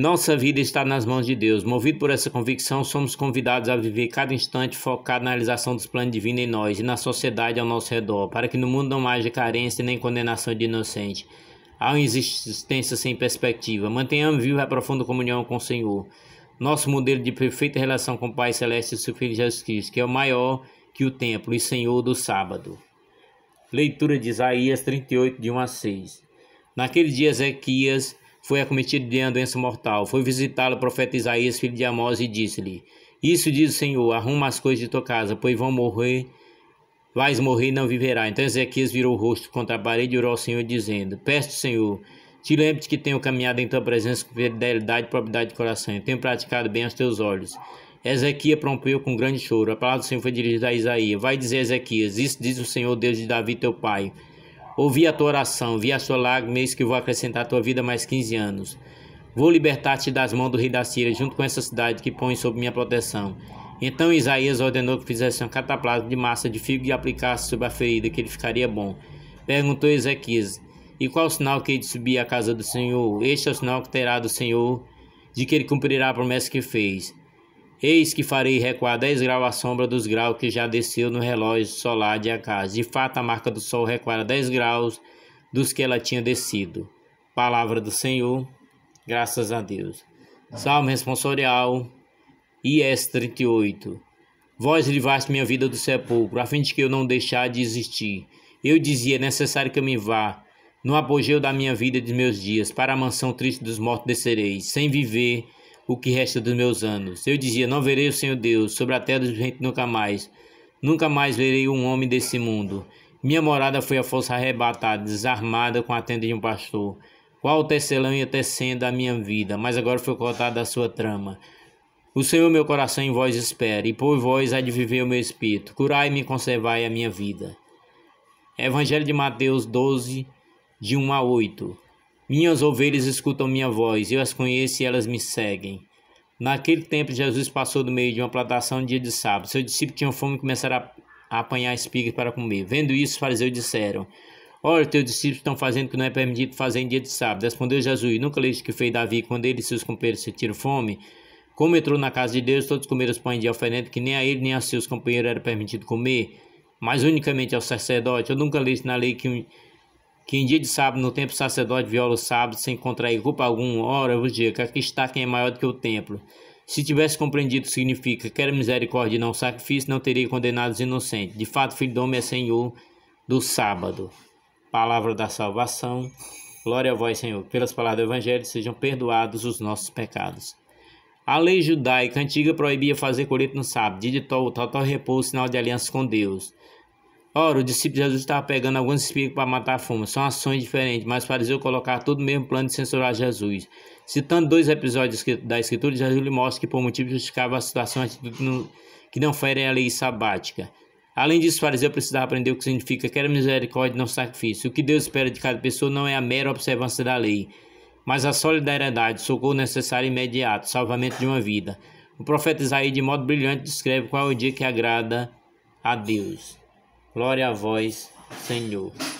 Nossa vida está nas mãos de Deus. Movido por essa convicção, somos convidados a viver cada instante focado na realização dos planos divinos em nós e na sociedade ao nosso redor, para que no mundo não haja carência nem condenação de inocente. Há uma existência sem perspectiva. Mantenhamos viva a profunda comunhão com o Senhor. Nosso modelo de perfeita relação com o Pai Celeste e seu Filho Jesus Cristo, que é o maior que o templo e Senhor do sábado. Leitura de Isaías 38, de 1 a 6. Naquele dia, Ezequias foi acometido de uma doença mortal. Foi visitá-lo o profeta Isaías, filho de Amós, e disse-lhe: Isso diz o Senhor: arruma as coisas de tua casa, pois vão morrer, vais morrer e não viverá. Então Ezequias virou o rosto contra a parede e orou ao Senhor, dizendo: Peço, Senhor, te lembre que tenho caminhado em tua presença com fidelidade e propriedade de coração, e tenho praticado bem aos teus olhos. Ezequias prompeu com grande choro. A palavra do Senhor foi dirigida a Isaías. Vai dizer, Ezequias: Isso diz o Senhor, Deus de Davi, teu pai. Ouvi a tua oração, vi a sua lágrima, eis que vou acrescentar à tua vida mais 15 anos. Vou libertar-te das mãos do rei da Síria, junto com essa cidade que põe sob minha proteção. Então Isaías ordenou que fizesse um cataplasma de massa de figo e aplicasse sobre a ferida, que ele ficaria bom. Perguntou Ezequias: E qual o sinal que hei de subir à casa do Senhor? Este é o sinal que terá do Senhor de que ele cumprirá a promessa que fez. Eis que farei recuar 10 graus a sombra dos graus que já desceu no relógio solar de Acás. De fato, a marca do sol recuara 10 graus dos que ela tinha descido. Palavra do Senhor, graças a Deus. Salmo responsorial, IS 38. Vós livraste minha vida do sepulcro, a fim de que eu não deixar de existir. Eu dizia, é necessário que eu me vá, no apogeu da minha vida e dos meus dias, para a mansão triste dos mortos descerei sem viver o que resta dos meus anos. Eu dizia: Não verei o Senhor Deus, sobre a terra dos viventes nunca mais. Nunca mais verei um homem desse mundo. Minha morada foi a força arrebatada, desarmada com a tenda de um pastor. Qual tecelão ia tecendo a minha vida, mas agora foi cortada a sua trama. O Senhor, meu coração em vós espera, e por vós há de viver o meu espírito. Curai-me e conservai a minha vida. Evangelho de Mateus 12, de 1 a 8. Minhas ovelhas escutam minha voz, eu as conheço e elas me seguem. Naquele tempo, Jesus passou do meio de uma plantação no dia de sábado. Seus discípulos tinham fome e começaram a apanhar espigas para comer. Vendo isso, os fariseus disseram: Olha, teus discípulos estão fazendo o que não é permitido fazer em dia de sábado. Respondeu Jesus: Nunca leis que fez Davi quando ele e seus companheiros sentiram fome? Como entrou na casa de Deus, todos comeram os pães de oferenda, que nem a ele nem a seus companheiros era permitido comer, mas unicamente ao sacerdote. Eu nunca leis na lei que um que em dia de sábado, no templo, sacerdote viola o sábado sem contrair culpa alguma. Ora, vos digo, aqui está quem é maior do que o templo. Se tivesse compreendido o que significa misericórdia e não sacrifício, não teria condenado os inocentes. De fato, o Filho do Homem é Senhor do sábado. Palavra da salvação. Glória a vós, Senhor. Pelas palavras do Evangelho, sejam perdoados os nossos pecados. A lei judaica antiga proibia fazer colheita no sábado, dia de total, total repouso, sinal de aliança com Deus. Ora, o discípulo de Jesus estava pegando alguns espíritos para matar a fome. São ações diferentes, mas fariseu colocar todo o mesmo plano de censurar Jesus. Citando dois episódios da Escritura, Jesus lhe mostra que por motivo justificava a situação que não ferem a lei sabática. Além disso, o fariseu precisava aprender o que significa era misericórdia, não sacrifício. O que Deus espera de cada pessoa não é a mera observância da lei, mas a solidariedade, socorro necessário e imediato, salvamento de uma vida. O profeta Isaías, de modo brilhante, descreve qual é o dia que agrada a Deus. Glória a vós, Senhor.